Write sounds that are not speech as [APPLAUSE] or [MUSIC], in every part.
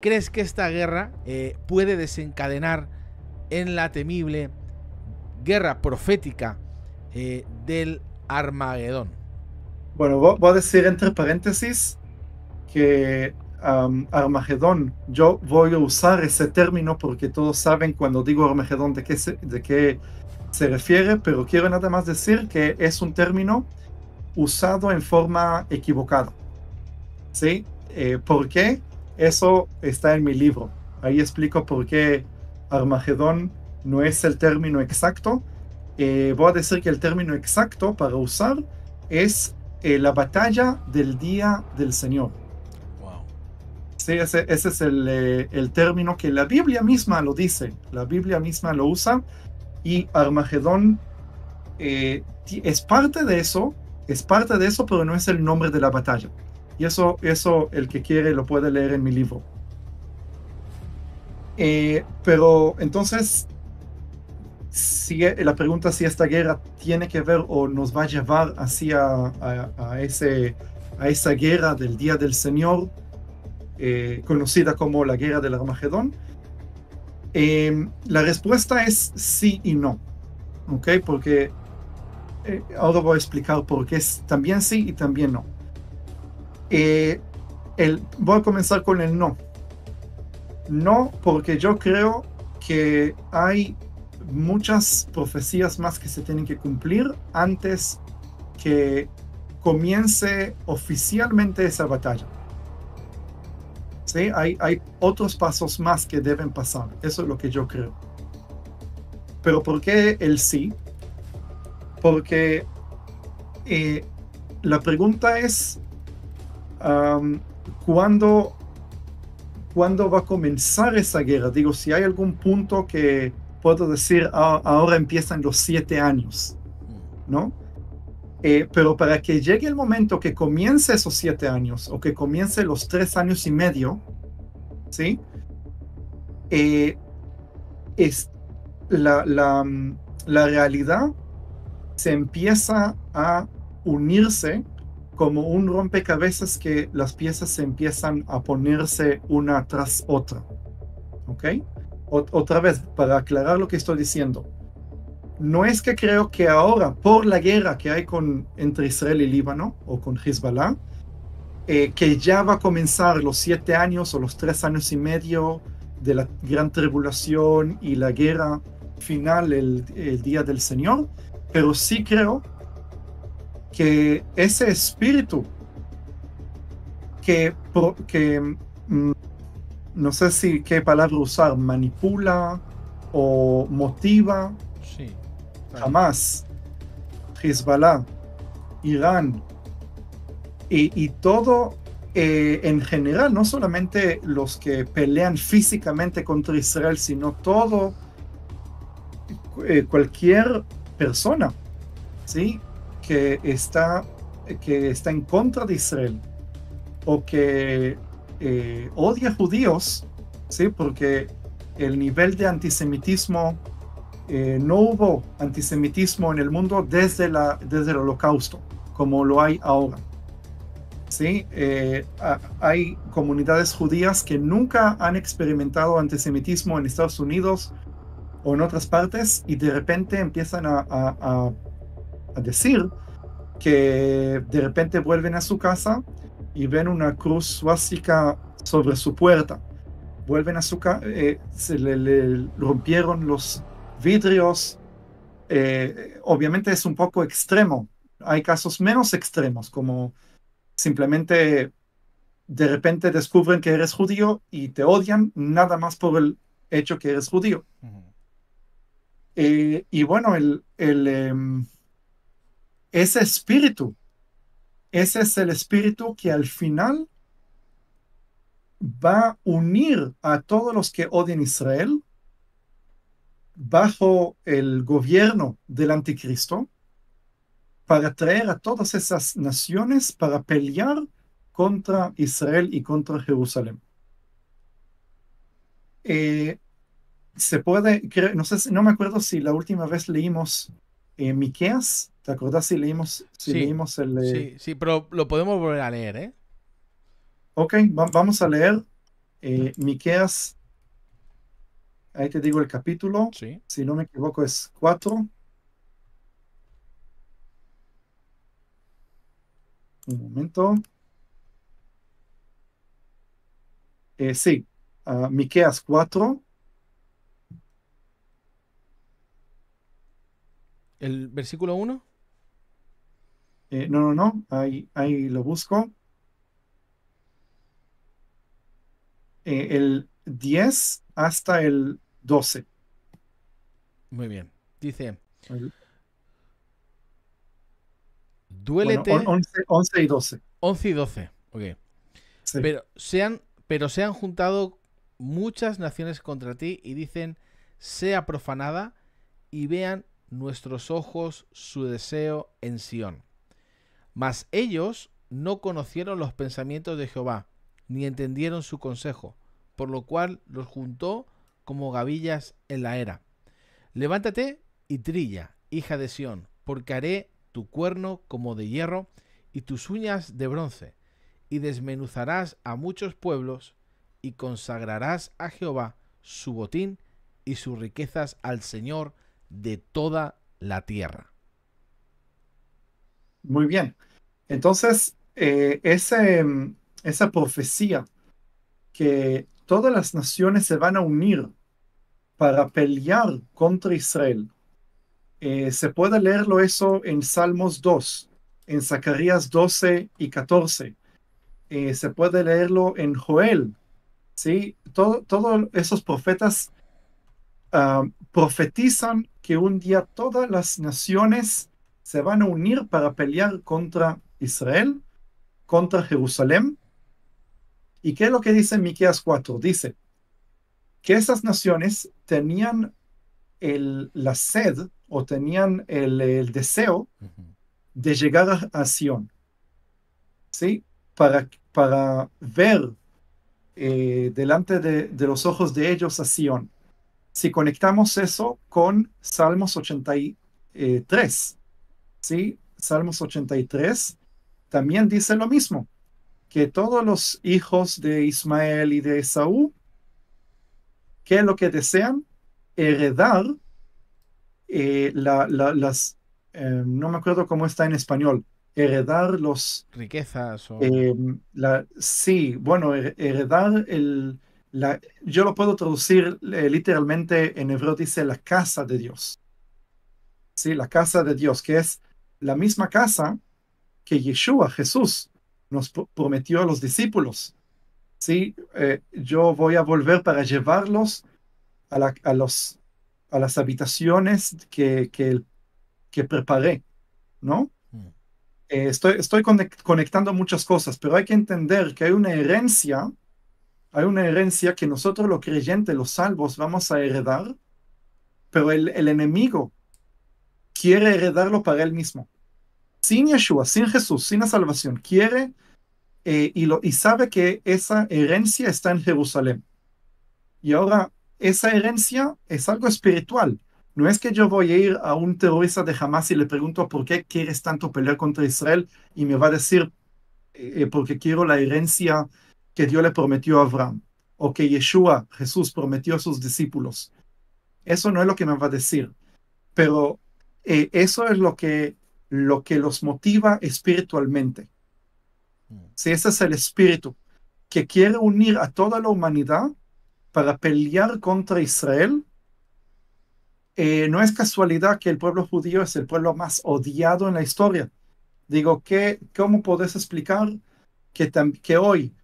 ¿Crees que esta guerra eh, puede desencadenar en la temible guerra profética eh, del Armagedón? Bueno, voy a decir entre paréntesis que Armagedón, yo voy a usar ese término porque todos saben cuando digo Armagedón de qué, se, de qué se refiere, pero quiero nada más decir que es un término usado en forma equivocada. ¿Sí? Eh, ¿Por qué? Eso está en mi libro. Ahí explico por qué Armagedón no es el término exacto. Eh, voy a decir que el término exacto para usar es eh, la batalla del día del Señor. Wow. Sí, ese, es el, eh, el, término que la Biblia misma lo dice, la Biblia misma lo usa y Armagedón es parte de eso, es parte de eso, pero no es el nombre de la batalla. Y eso, eso el que quiere lo puede leer en mi libro. Eh, pero entonces, e, la pregunta si esta guerra tiene que ver o nos va a llevar hacia a, a esa guerra del Día del Señor, eh, conocida como la Guerra del Armagedón, em, la respuesta es sí y no. ¿Ok? Porque eh, ahora voy a explicar por qué es también sí y también no. Eh, el, voy a comenzar con el no. No, porque yo creo que hay muchas profecías más que se tienen que cumplir antes que comience oficialmente esa batalla. ¿Sí? Hay, hay otros pasos más que deben pasar. Eso es lo que yo creo. Pero ¿por qué el sí? Porque eh, la pregunta es, ¿cuándo, ¿cuándo, va a comenzar esa guerra? Digo, si hay algún punto que puedo decir, ah, ahora empiezan los siete años, ¿no? Eh, pero para que llegue el momento que comience esos siete años o que comience los tres años y medio, ¿sí? Eh, es la, la, la realidad se empieza a unirse como un rompecabezas que las piezas se empiezan a ponerse una tras otra. ¿Ok? otra vez, para aclarar lo que estoy diciendo. No es que creo que ahora, por la guerra que hay con, entre Israel y Líbano, o con Hezbollah, eh, que ya va a comenzar los siete años o los tres años y medio de la gran tribulación y la guerra final, el día del Señor, pero sí creo que ese espíritu que, mm, no sé si qué palabra usar, manipula o motiva, sí, Hamas, Hezbollah, Irán y, todo eh, en general, no solamente los que pelean físicamente contra Israel, sino todo, eh, cualquier persona, ¿sí? que está, que está en contra de Israel o que eh, odia judíos, ¿sí? porque el nivel de antisemitismo, eh, no hubo antisemitismo en el mundo desde, la, desde el holocausto, como lo hay ahora. ¿sí? Eh, hay comunidades judías que nunca han experimentado antisemitismo en Estados Unidos o en otras partes y de repente empiezan a decir que de repente vuelven a su casa y ven una cruz suástica sobre su puerta. Vuelven a su casa, eh, se le, rompieron los vidrios. Eh, obviamente es un poco extremo. Hay casos menos extremos, como simplemente de repente descubren que eres judío y te odian nada más por el hecho que eres judío. Eh, y bueno, el em, ese espíritu, ese es el espíritu que al final va a unir a todos los que odian Israel bajo el gobierno del anticristo para traer a todas esas naciones para pelear contra Israel y contra Jerusalén. Eh, se puede, no sé, no me acuerdo si la última vez leímos en eh, Miqueas, ¿Te acuerdas si leímos, si el... Sí, sí, pero lo podemos volver a leer, ¿eh? Ok, vamos a leer eh, Miqueas. Ahí te digo el capítulo. Sí. Si no me equivoco es 4. Un momento. Eh, sí, uh, Miqueas 4. ¿El versículo 1? Eh, no, no, no, ahí, lo busco. Eh, el 10 hasta el 12. Muy bien. Dice. Duélete. 11, 11, y 12. 11 y 12, ok. Pero, se han, pero se han juntado muchas naciones contra ti y dicen, sea profanada y vean nuestros ojos su deseo en Sion mas ellos no conocieron los pensamientos de Jehová, ni entendieron su consejo, por lo cual los juntó como gavillas en la era. Levántate y trilla, hija de Sión, porque haré tu cuerno como de hierro y tus uñas de bronce, y desmenuzarás a muchos pueblos, y consagrarás a Jehová su botín y sus riquezas al Señor de toda la tierra. Muy bien. Entonces, eh, mm, esa profecía que todas las naciones se van a unir para pelear contra Israel, eh, se puede leerlo eso en Salmos 2, en Zacarías 12 y 14. Eh, se puede leerlo en Joel. ¿sí? Todos esos profetas ah, profetizan que un día todas las naciones se van a unir para pelear contra Israel contra Jerusalén. ¿Y qué es lo que dice Miqueas 4? Dice que esas naciones tenían el, la sed o tenían el, deseo de llegar a, Sion, ¿sí? Para, para ver eh, delante de, los ojos de ellos a Sion. Si conectamos eso con Salmos 83, ¿sí? Salmos 83, también dice lo mismo, que todos los hijos de Ismael y de Esaú, ¿qué es lo que desean? Heredar eh, la, las, em, no me acuerdo cómo está en español, heredar los... Riquezas em, la, sí, bueno, heredar el... La, yo lo puedo traducir eh, literalmente en hebreo, dice la casa de Dios. Sí, la casa de Dios, que es la misma casa que Yeshua, Jesús, nos prometió a los discípulos. Sí, eh, yo voy a volver para llevarlos a, la, a, los, a las habitaciones que, que, que preparé, ¿no? Mm. Eh, estoy conectando muchas cosas, pero hay que entender que hay una herencia, hay una herencia que nosotros los creyentes, los salvos, vamos a heredar, pero el, el enemigo quiere heredarlo para él mismo sin Yeshua, sin Jesús, sin la salvación, quiere eh, y, lo, sabe que esa herencia está en Jerusalén. Y ahora, esa herencia es algo espiritual. No es que yo voy a ir a un terrorista de Hamas y le pregunto por qué quieres tanto pelear contra Israel y me va a decir eh, eh, porque quiero la herencia que Dios le prometió a Abraham o que Yeshua, Jesús, prometió a sus discípulos. Eso no es lo que me va a decir, pero eso es lo que lo que los motiva espiritualmente. Mm. Si ese es el espíritu que quiere unir a toda la humanidad para pelear contra Israel, eh, no es casualidad que el pueblo judío es el pueblo más odiado en la historia. Digo, ¿qué, ¿cómo podés explicar que, hoy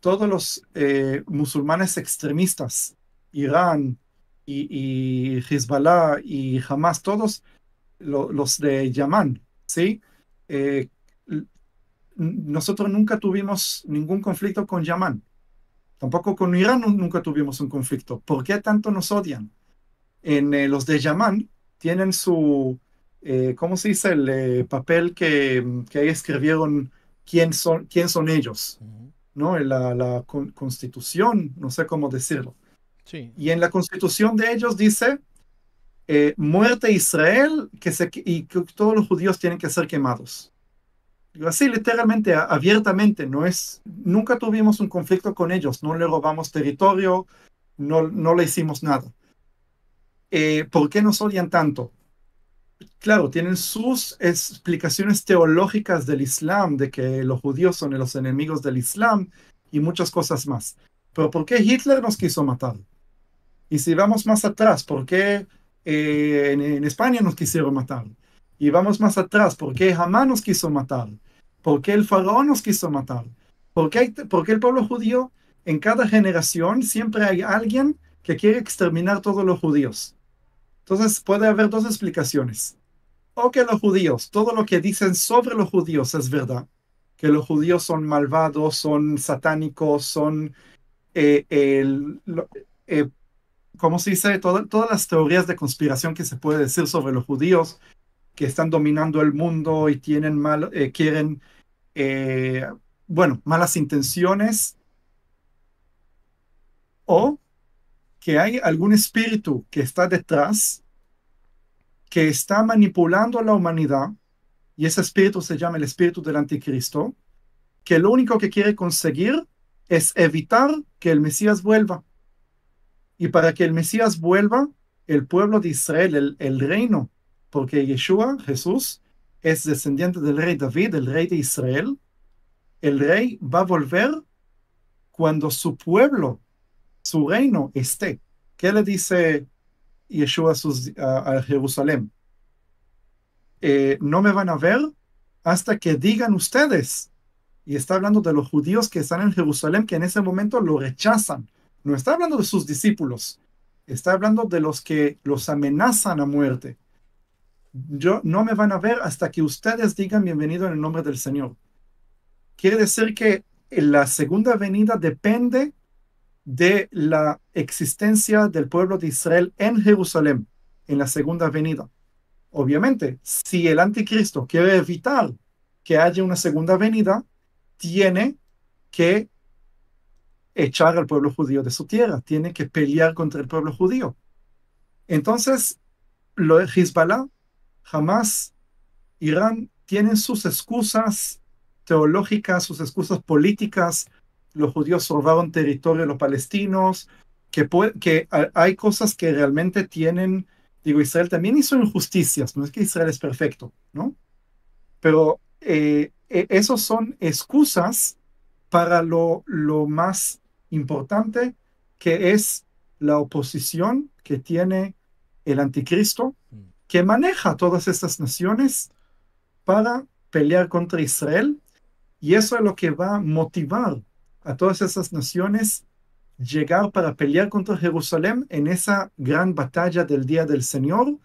todos los eh, musulmanes extremistas, Irán y, Hezbollah y Hamas, todos los de Yamán ¿sí? Eh, nosotros nunca tuvimos ningún conflicto con Yamán tampoco con Irán nunca tuvimos un conflicto. ¿Por qué tanto nos odian? En eh, los de Yamán tienen su, eh, ¿cómo se dice? El papel mm, que, ahí escribieron quién son, son ellos, ¿no? La, la constitución, no sé cómo decirlo. Sí. Y en la constitución de ellos dice eh, muerte a Israel que se, y que todos los judíos tienen que ser quemados. así literalmente, abiertamente, no es, nunca tuvimos un conflicto con ellos, no le robamos territorio, no, no le hicimos nada. Eh, ¿Por qué nos odian tanto? Claro, tienen sus explicaciones teológicas del Islam, de que los judíos son los enemigos del Islam y muchas cosas más. Pero ¿por qué Hitler nos quiso matar? Y si vamos más atrás, ¿por qué eh, en, España nos quisieron matar. Y vamos más atrás, ¿por qué Hamán nos quiso matar? ¿Por qué el faraón nos quiso matar? ¿Por qué, el pueblo judío en cada generación siempre hay alguien que quiere exterminar todos los judíos? Entonces puede haber dos explicaciones. O que los judíos, todo lo que dicen sobre los judíos es verdad, que los judíos son malvados, son satánicos, son eh, eh como se dice, todas las teorías de conspiración que se puede decir sobre los judíos que están dominando el mundo y tienen mal, eh, quieren, eh, bueno, malas intenciones, o que hay algún espíritu que está detrás, que está manipulando a la humanidad, y ese espíritu se llama el espíritu del anticristo, que lo único que quiere conseguir es evitar que el Mesías vuelva y para que el Mesías vuelva, el pueblo de Israel, el, reino, porque Yeshua, Jesús, es descendiente del rey David, el rey de Israel, el rey va a volver cuando su pueblo, su reino esté. ¿Qué le dice Yeshua a, Jerusalén? Eh, no me van a ver hasta que digan ustedes. Y está hablando de los judíos que están en Jerusalén, que en ese momento lo rechazan, no está hablando de sus discípulos, está hablando de los que los amenazan a muerte. Yo no me van a ver hasta que ustedes digan bienvenido en el nombre del Señor. Quiere decir que la segunda venida depende de la existencia del pueblo de Israel en Jerusalén, en la segunda venida. Obviamente, si el anticristo quiere evitar que haya una segunda venida, tiene que echar al pueblo judío de su tierra, tiene que pelear contra el pueblo judío. Entonces, lo de Hezbollah, jamás Irán tienen sus excusas teológicas, sus excusas políticas. Los judíos robaron territorio a los palestinos, que, hay cosas que realmente tienen, digo, Israel también hizo injusticias, no es que Israel es perfecto, ¿no? Pero eh, e-, esos son excusas para lo, lo más importante que es la oposición que tiene el anticristo, mm. que maneja todas estas naciones para pelear contra Israel. Y eso es lo que va a motivar a todas esas naciones llegar para pelear contra Jerusalén en esa gran batalla del Día del Señor,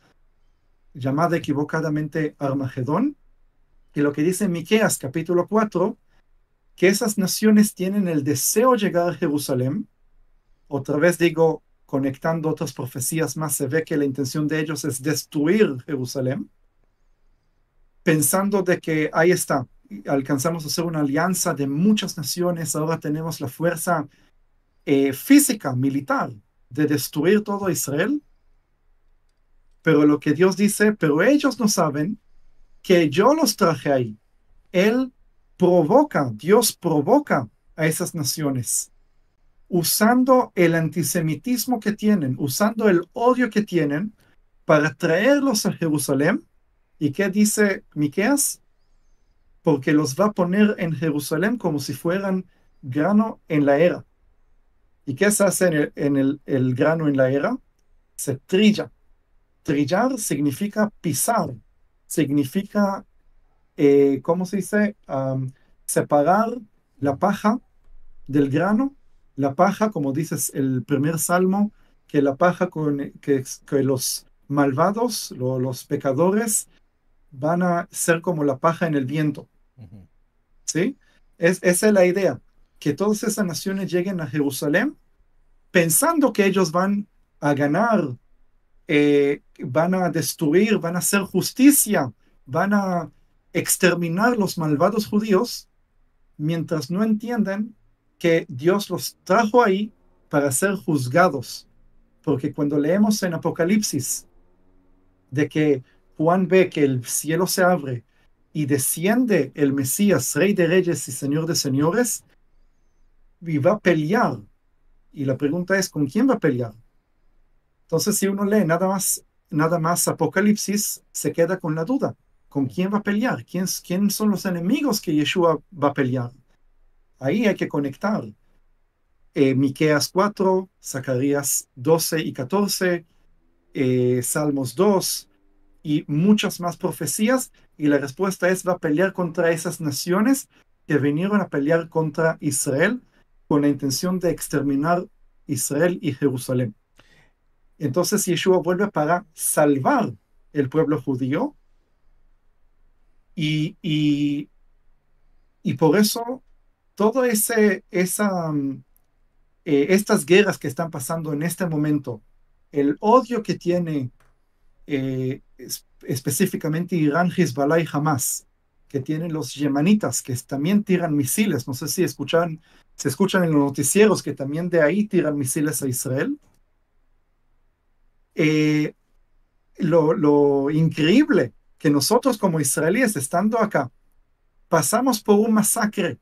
llamada equivocadamente Armagedón. Y lo que dice Miqueas capítulo 4 que esas naciones tienen el deseo de llegar a Jerusalén. Otra vez digo, conectando otras profecías más, se ve que la intención de ellos es destruir Jerusalén, pensando de que ahí está, alcanzamos a hacer una alianza de muchas naciones, ahora tenemos la fuerza eh, física, militar, de destruir todo Israel. Pero lo que Dios dice, pero ellos no saben que yo los traje ahí. Él provoca, Dios provoca a esas naciones usando el antisemitismo que tienen, usando el odio que tienen para traerlos a Jerusalén. ¿Y qué dice Miqueas? Porque los va a poner en Jerusalén como si fueran grano en la era. ¿Y qué se hace en el, el grano en la era? Se trilla. Trillar significa pisar, significa eh, ¿cómo se dice? separar la paja del grano, la paja, como dices el primer salmo, que la paja con que, los malvados, los pecadores, van a ser como la paja en el viento. ¿Sí? Es, esa es la idea, que todas esas naciones lleguen a Jerusalén pensando que ellos van a ganar, eh, van a destruir, van a hacer justicia, van a exterminar los malvados judíos mientras no entienden que Dios los trajo ahí para ser juzgados. Porque cuando leemos en Apocalipsis de que Juan ve que el cielo se abre y desciende el Mesías, Rey de Reyes y Señor de Señores, y va a pelear. Y la pregunta es, ¿con quién va a pelear? Entonces, si uno lee nada más, nada más Apocalipsis, se queda con la duda. ¿Con quién va a pelear? ¿Quiénes son los enemigos que Yeshua va a pelear? Ahí hay que conectar. Eh, Miqueas 4, Zacarías 12 y 14, eh, Salmos 2 y muchas más profecías. Y la respuesta es, va a pelear contra esas naciones que vinieron a pelear contra Israel con la intención de exterminar Israel y Jerusalén. Entonces Yeshua vuelve para salvar el pueblo judío y, y, por eso, todo ese, esa, mm, eh, estas guerras que están pasando en este momento, el odio que tiene eh, específicamente Irán, Hezbollah y Hamas, que tienen los yemanitas, que también tiran misiles, no sé si escuchan, se escuchan en los noticieros que también de ahí tiran misiles a Israel. Eh, lo, lo, increíble que nosotros como israelíes estando acá, pasamos por un masacre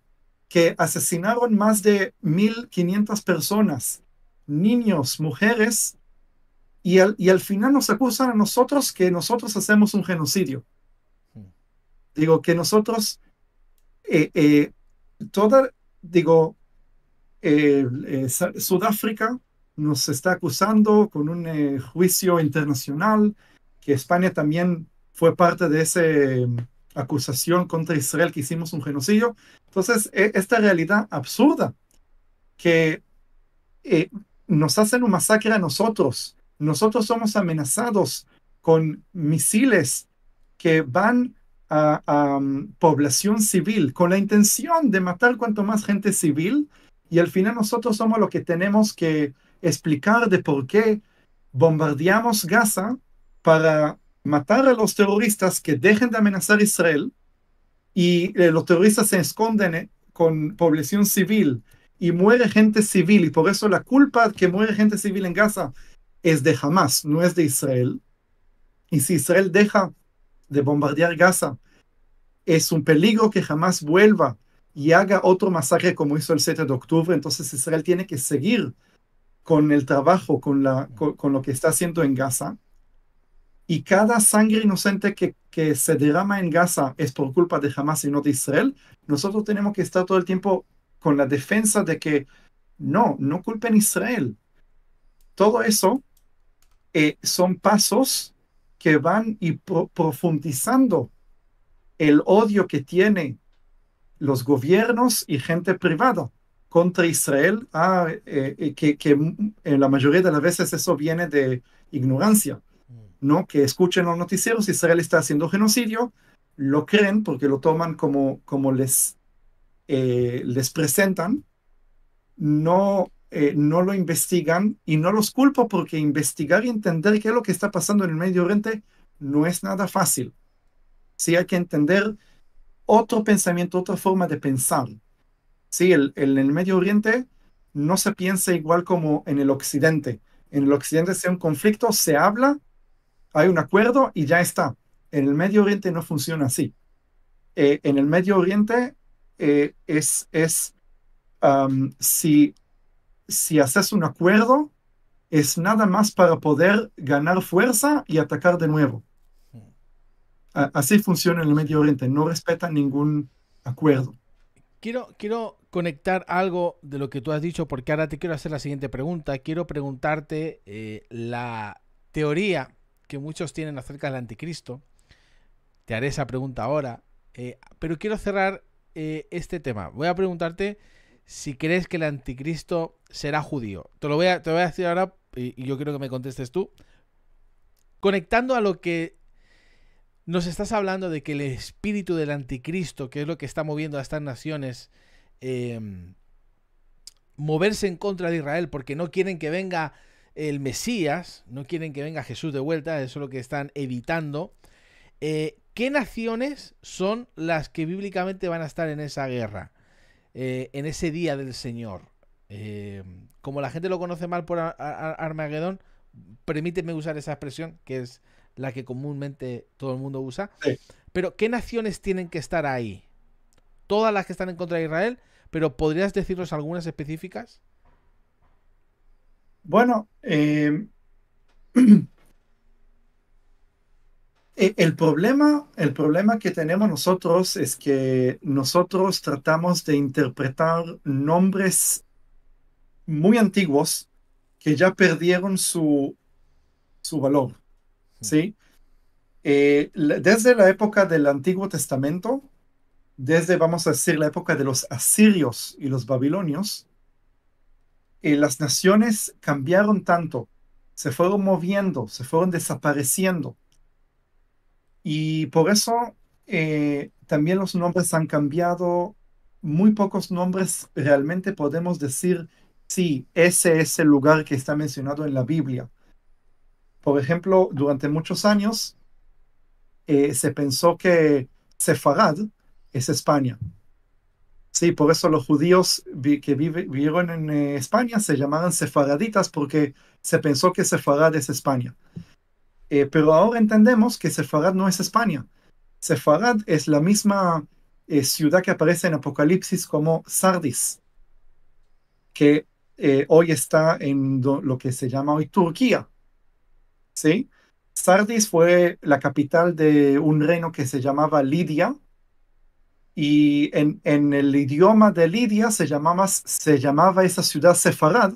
que asesinaron más de 1.500 personas, niños, mujeres, y al, y al final nos acusan a nosotros que nosotros hacemos un genocidio. Digo, que nosotros, eh, eh, toda, digo, eh, Sudáfrica nos está acusando con un juicio internacional, que España también fue parte de esa em, acusación contra Israel que hicimos un genocidio. Entonces, e, esta realidad absurda que eh, nos hacen un masacre a nosotros, nosotros somos amenazados con misiles que van a, mm, población civil con la intención de matar cuanto más gente civil y al final nosotros somos los que tenemos que explicar de por qué bombardeamos Gaza para matar a los terroristas que dejen de amenazar Israel y eh, los terroristas se esconden eh, con población civil y muere gente civil y por eso la culpa que muere gente civil en Gaza es de Hamas, no es de Israel. Y si Israel deja de bombardear Gaza, es un peligro que jamás vuelva y haga otro masacre como hizo el 7 de octubre. Entonces Israel tiene que seguir con el trabajo, con, la, con lo que está haciendo en Gaza y cada sangre inocente que, que se derrama en Gaza es por culpa de Hamas y no de Israel, nosotros tenemos que estar todo el tiempo con la defensa de que no, no culpen a Israel. Todo eso eh, son pasos que van y profundizando el odio que tiene los gobiernos y gente privada contra Israel, ah, eh, eh, que, que en la mayoría de las veces eso viene de ignorancia ¿no? Que escuchen los noticieros, Israel está haciendo genocidio, lo creen porque lo toman como, como les, eh, les presentan, no, eh, no lo investigan y no los culpo porque investigar y entender qué es lo que está pasando en el Medio Oriente no es nada fácil. Sí hay que entender otro pensamiento, otra forma de pensar. Sí, el, el, el Medio Oriente no se piensa igual como en el Occidente. En el Occidente, si un conflicto, se habla hay un acuerdo y ya está. En el Medio Oriente no funciona así. Eh, en el Medio Oriente eh, es, es si, haces un acuerdo, es nada más para poder ganar fuerza y atacar de nuevo. así funciona en el Medio Oriente, no respeta ningún acuerdo. Quiero, quiero conectar algo de lo que tú has dicho, porque ahora te quiero hacer la siguiente pregunta. Quiero preguntarte eh, la teoría que muchos tienen acerca del anticristo. Te haré esa pregunta ahora. Eh, pero quiero cerrar eh, este tema. Voy a preguntarte si crees que el anticristo será judío. Te lo voy a, te voy a decir ahora y, yo quiero que me contestes tú. Conectando a lo que nos estás hablando de que el espíritu del anticristo, que es lo que está moviendo a estas naciones, em, moverse en contra de Israel porque no quieren que venga el Mesías, no quieren que venga Jesús de vuelta, eso es lo que están evitando. Eh, ¿Qué naciones son las que bíblicamente van a estar en esa guerra, eh, en ese día del Señor? Eh, como la gente lo conoce mal por Armagedón, permíteme usar esa expresión, que es la que comúnmente todo el mundo usa. Pero, ¿qué naciones tienen que estar ahí? Todas las que están en contra de Israel, pero ¿podrías decirnos algunas específicas? Bueno, eh, [CLEARS THROAT] eh, el, problema, el problema que tenemos nosotros es que nosotros tratamos de interpretar nombres muy antiguos que ya perdieron su, valor. Mm. ¿sí? Eh, desde la época del Antiguo Testamento, desde, vamos a decir, la época de los asirios y los babilonios, eh, las naciones cambiaron tanto, se fueron moviendo, se fueron desapareciendo. Y por eso eh, también los nombres han cambiado. Muy pocos nombres realmente podemos decir, sí, ese es el lugar que está mencionado en la Biblia. Por ejemplo, durante muchos años eh, se pensó que Sefarad es España. Sí, por eso los judíos que vivieron en eh, España se llamaban sefaraditas porque se pensó que Sefarad es España. Eh, pero ahora entendemos que Sefarad no es España. Sefarad es la misma eh, ciudad que aparece en Apocalipsis como Sardis, que hoy está en lo que se llama hoy Turquía. ¿Sí? Sardis fue la capital de un reino que se llamaba Lidia, y en, en el idioma de Lidia se llamaba, se llamaba esa ciudad Sefarad,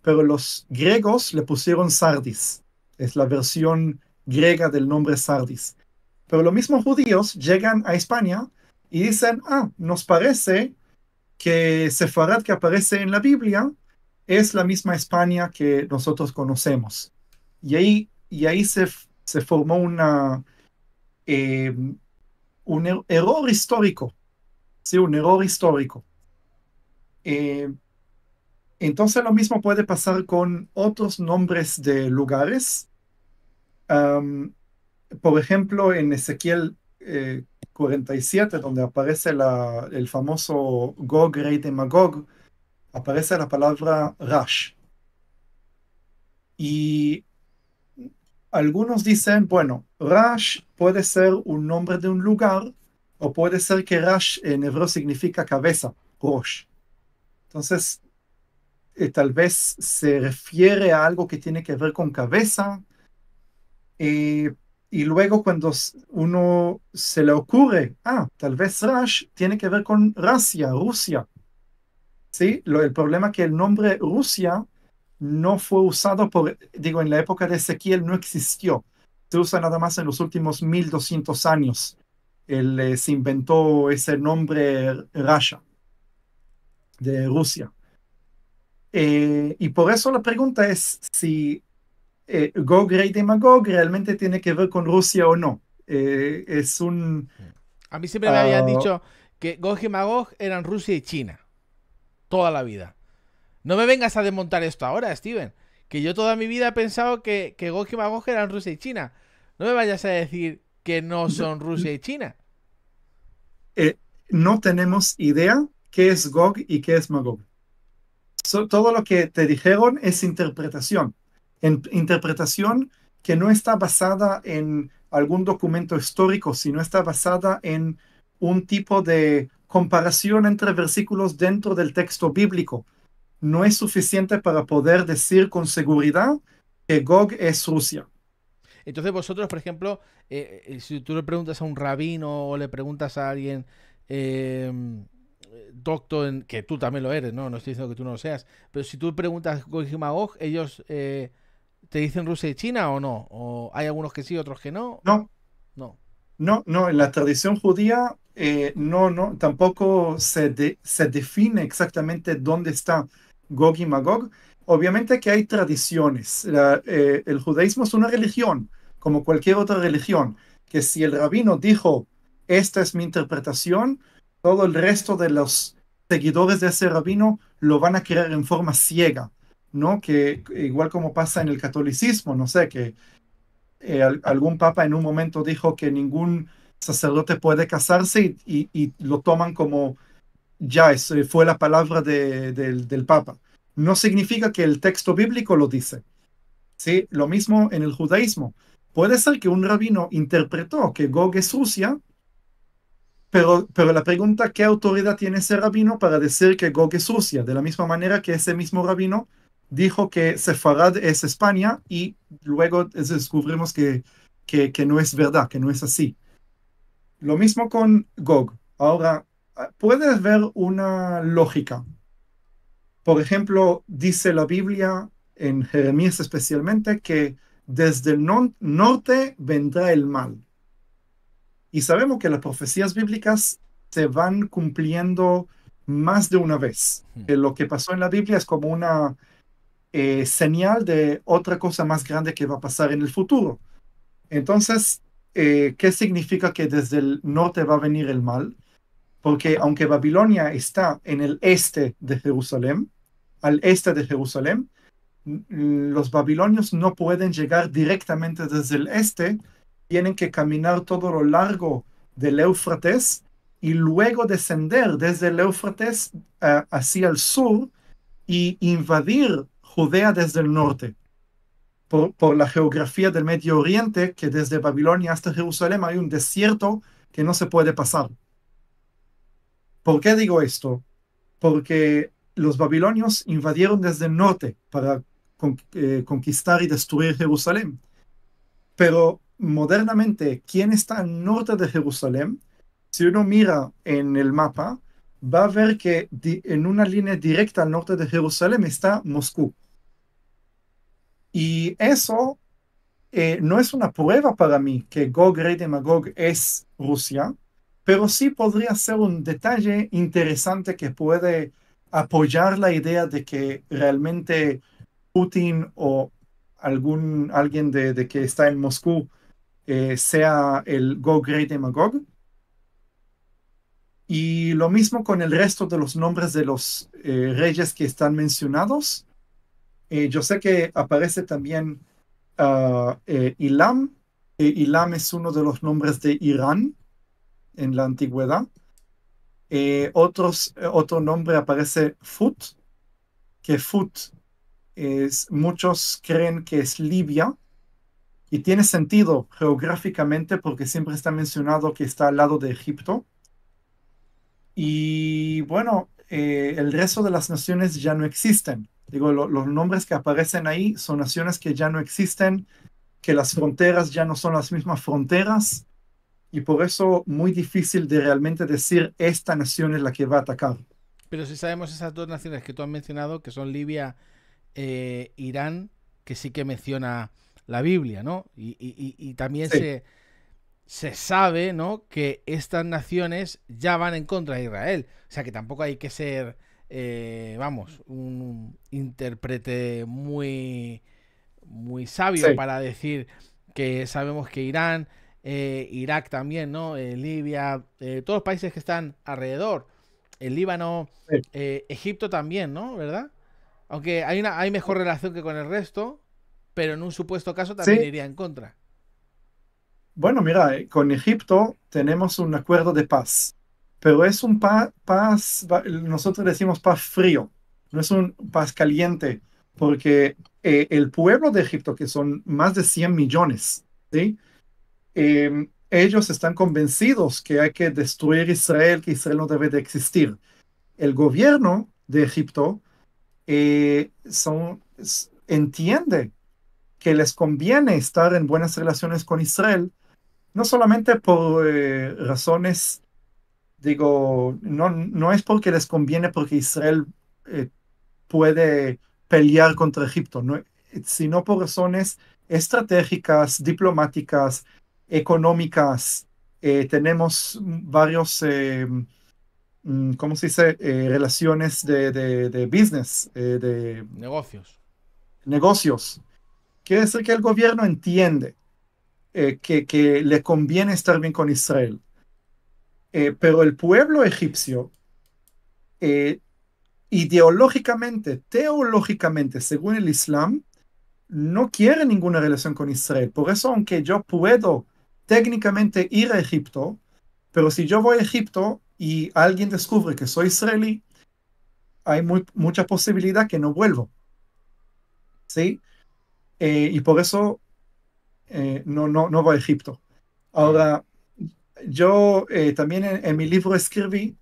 pero los griegos le pusieron Sardis. Es la versión griega del nombre Sardis. Pero los mismos judíos llegan a España y dicen, ah, nos parece que Sefarad que aparece en la Biblia es la misma España que nosotros conocemos. Y ahí, y ahí se, se formó una, eh, un er-, error histórico, ¿sí? Un error histórico. Eh, entonces lo mismo puede pasar con otros nombres de lugares. por ejemplo, en Ezequiel 47, eh, donde aparece el famoso Gog, rey de Magog, aparece la palabra Rash. Y algunos dicen, bueno, Rash puede ser un nombre de un lugar o puede ser que Rash en hebreo significa cabeza, Rosh. Entonces, eh, tal vez se refiere a algo que tiene que ver con cabeza. Eh, y luego cuando uno se le ocurre, ah, tal vez Rash tiene que ver con Rusia, Rusia. ¿Sí? Lo, el problema es que el nombre Rusia no fue usado por, digo, en la época de Ezequiel no existió. Se usa nada más en los últimos 1200 años. Él, eh, se inventó ese nombre Rasha de Rusia. Eh, y por eso la pregunta es si eh, Gog, y Magog, realmente tiene que ver con Rusia o no. es un. A mí siempre me habían ah, dicho que Gog y Magog eran Rusia y China. Toda la vida. No me vengas a desmontar esto ahora, Steven. Que yo toda mi vida he pensado que, Gog y Magog eran Rusia y China. No me vayas a decir que no son Rusia y China. Eh, no tenemos idea qué es Gog y qué es Magog. todo lo que te dijeron es interpretación. interpretación que no está basada en algún documento histórico, sino está basada en un tipo de comparación entre versículos dentro del texto bíblico no es suficiente para poder decir con seguridad que Gog es Rusia. Entonces vosotros, por ejemplo, eh, eh, si tú le preguntas a un rabino o le preguntas a alguien em, doctor, que tú también lo eres, no, no estoy diciendo que tú no lo seas, pero si tú preguntas Gog y Magog, ellos eh, te dicen Rusia y China o no, o hay algunos que sí, otros que no. No, no, no, no. En la tradición judía no, no, tampoco se se define exactamente dónde está Gog y Magog, obviamente que hay tradiciones. Eh, el judaísmo es una religión, como cualquier otra religión, que si el rabino dijo, esta es mi interpretación, todo el resto de los seguidores de ese rabino lo van a creer en forma ciega, ¿no? Que igual como pasa en el catolicismo, no sé, que eh, algún papa en un momento dijo que ningún sacerdote puede casarse y lo toman como ya es, fue la palabra del Papa. No significa que el texto bíblico lo dice. ¿Sí? Lo mismo en el judaísmo. Puede ser que un rabino interpretó que Gog es Rusia, pero, pero la pregunta, ¿qué autoridad tiene ese rabino para decir que Gog es Rusia? De la misma manera que ese mismo rabino dijo que Sefarad es España y luego descubrimos que, que no es verdad, que no es así. Lo mismo con Gog. Ahora, Ah, puedes ver una lógica. Por ejemplo, dice la Biblia en Jeremías especialmente que desde el norte vendrá el mal. Y sabemos que las profecías bíblicas se van cumpliendo más de una vez. lo que pasó en la Biblia es como una eh, señal de otra cosa más grande que va a pasar en el futuro. Entonces, eh, ¿qué significa que desde el norte va a venir el mal? porque aunque Babilonia está en el este de Jerusalén, al este de Jerusalén, mm, los babilonios no pueden llegar directamente desde el este, tienen que caminar todo lo largo del Éufrates y luego descender desde el Éufrates eh, hacia el sur y invadir Judea desde el norte. por, la geografía del Medio Oriente, que desde Babilonia hasta Jerusalén hay un desierto que no se puede pasar. ¿Por qué digo esto? Porque los babilonios invadieron desde el norte para eh, conquistar y destruir Jerusalén. Pero modernamente, ¿quién está al norte de Jerusalén? Si uno mira en el mapa, va a ver que en una línea directa al norte de Jerusalén está Moscú. Y eso eh, no es una prueba para mí que Gog, rey de Magog, es Rusia, pero sí podría ser un detalle interesante que puede apoyar la idea de que realmente Putin o algún, alguien de, que está en Moscú eh, sea el Go Great demagogue. Y lo mismo con el resto de los nombres de los eh, reyes que están mencionados. Eh, yo sé que aparece también ah, Ilam. Ilam es uno de los nombres de Irán en la antigüedad. Eh, otros, eh, otro nombre aparece Fut, que Fut es, muchos creen que es Libia y tiene sentido geográficamente porque siempre está mencionado que está al lado de Egipto. Y bueno, eh, el resto de las naciones ya no existen. Digo, los nombres que aparecen ahí son naciones que ya no existen, que las fronteras ya no son las mismas fronteras y por eso muy difícil de realmente decir esta nación es la que va a atacar. Pero si sabemos esas dos naciones que tú has mencionado, que son Libia, e Irán, que sí que menciona la Biblia, ¿no? Y, también se, sabe, ¿no? Que estas naciones ya van en contra de Israel. O sea que tampoco hay que ser, eh, vamos, un intérprete muy, muy sabio para decir que sabemos que Irán eh, Irak también, ¿no? Eh, Libia, eh, todos los países que están alrededor, el Líbano, Egipto también, ¿no? ¿Verdad? Aunque hay, una, hay mejor relación que con el resto, pero en un supuesto caso también iría en contra. Bueno, mira, con Egipto tenemos un acuerdo de paz, pero es un paz, nosotros decimos paz frío, no es un paz caliente, porque el pueblo de Egipto, que son más de 100 millones, ¿sí? Em, ellos están convencidos que hay que destruir Israel, que Israel no debe de existir. El gobierno de Egipto eh, son, entiende que les conviene estar en buenas relaciones con Israel, no solamente por eh, razones, digo, no, no es porque les conviene porque Israel eh, puede pelear contra Egipto, sino por razones estratégicas, diplomáticas, económicas, eh, tenemos varios, eh, mm, ¿cómo se dice? Eh, relaciones de, business, de negocios. Negocios. Quiere decir que el gobierno entiende que, que, le conviene estar bien con Israel. pero el pueblo egipcio, ideológicamente, teológicamente, según el Islam, no quiere ninguna relación con Israel. Por eso, aunque yo puedo técnicamente ir a Egipto, pero si yo voy a Egipto y alguien descubre que soy israelí, hay mucha posibilidad que no vuelvo. ¿Sí? Eh, y por eso eh, no, no, no voy a Egipto. Ahora, yo eh, también en, mi libro escribí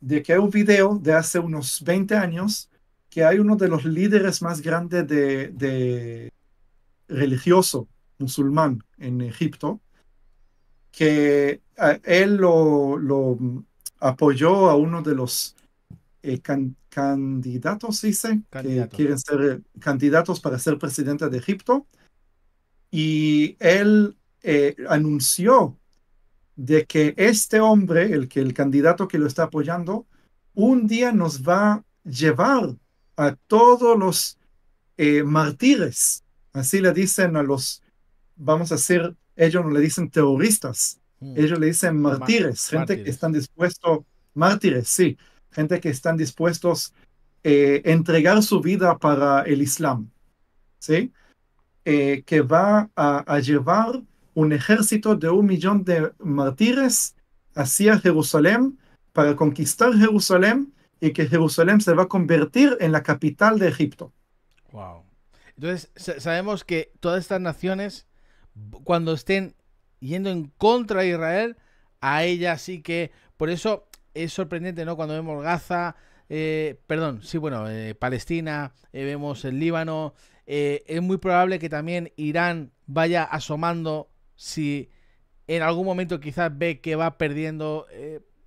de que hay un video de hace unos 20 años que hay uno de los líderes más grandes de religioso musulmán en Egipto, que ah, él lo, mm, apoyó a uno de los eh, candidatos, dice, que quieren ser eh, candidatos para ser presidente de Egipto. Y él eh, anunció de que este hombre, el, que, el candidato que lo está apoyando, un día nos va a llevar a todos los eh, mártires, así le dicen a los, vamos a decir, ellos no le dicen terroristas, mm. ellos le dicen mártires, gente que están dispuestos, mártires, sí, gente que están dispuestos a eh, entregar su vida para el Islam, ¿sí? Eh, que va a, llevar un ejército de un millón de mártires hacia Jerusalén para conquistar Jerusalén y que Jerusalén se va a convertir en la capital de Egipto. Wow. Entonces, sabemos que todas estas naciones cuando estén yendo en contra de Israel, a ella sí que... Por eso es sorprendente, ¿no? Cuando vemos Gaza, eh, perdón, sí, bueno, eh, Palestina, eh, vemos el Líbano, es muy probable que también Irán vaya asomando si en algún momento quizás ve que va perdiendo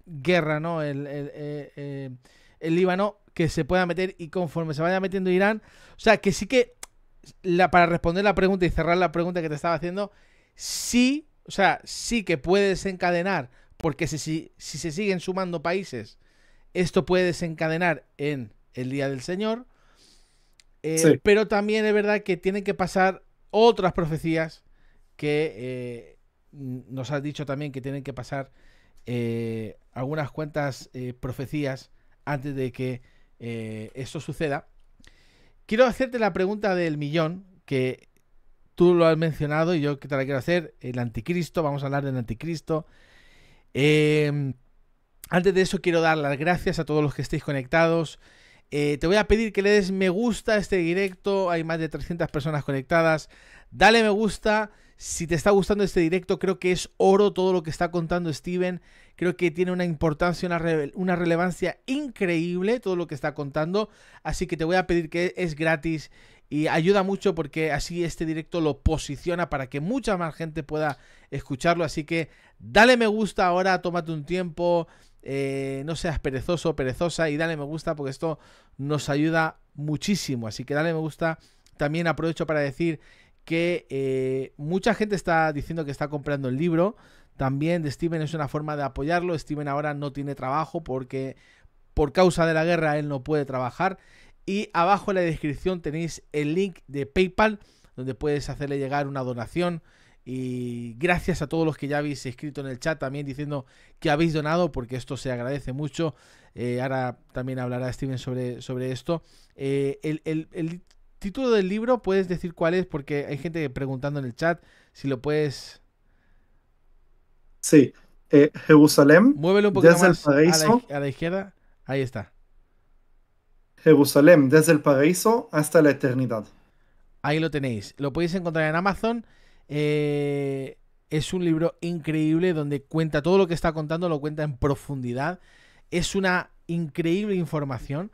guerra, ¿no? el Líbano, que se pueda meter y conforme se vaya metiendo Irán, o sea, que sí que para responder la pregunta y cerrar la pregunta que te estaba haciendo, sí, o sea, sí que puede desencadenar, porque si, si, se siguen sumando países, esto puede desencadenar en el Día del Señor. Eh, pero también es verdad que tienen que pasar otras profecías que eh, nos has dicho también que tienen que pasar eh, algunas cuantas profecías antes de que esto suceda. Quiero hacerte la pregunta del millón, que tú lo has mencionado y yo que te la quiero hacer, el anticristo, vamos a hablar del anticristo. Em, antes de eso quiero dar las gracias a todos los que estéis conectados. Eh, te voy a pedir que le des me gusta a este directo. Hay más de 300 personas conectadas. Dale me gusta. Si te está gustando este directo, creo que es oro todo lo que está contando Steven. Creo que tiene una importancia, una, relevancia increíble todo lo que está contando. Así que te voy a pedir que es gratis y ayuda mucho porque así este directo lo posiciona para que mucha más gente pueda escucharlo. Así que dale me gusta ahora, tómate un tiempo, eh, no seas perezoso o perezosa y dale me gusta porque esto nos ayuda muchísimo. Así que dale me gusta. También aprovecho para decir que eh, mucha gente está diciendo que está comprando el libro también de Steven es una forma de apoyarlo. Steven ahora no tiene trabajo porque por causa de la guerra él no puede trabajar. Y abajo en la descripción tenéis el link de PayPal donde puedes hacerle llegar una donación. Y gracias a todos los que ya habéis escrito en el chat también diciendo que habéis donado, porque esto se agradece mucho. Eh, ahora también hablará Steven sobre, sobre esto. Eh, el título del libro, puedes decir cuál es, porque hay gente preguntando en el chat si lo puedes Sí. Eh, Jerusalén. Muévelo un poquito desde el paraíso, a, la, izquierda. Ahí está. Jerusalén, desde el paraíso hasta la eternidad. Ahí lo tenéis. Lo podéis encontrar en Amazon. Eh, es un libro increíble donde cuenta todo lo que está contando, lo cuenta en profundidad. Es una increíble información.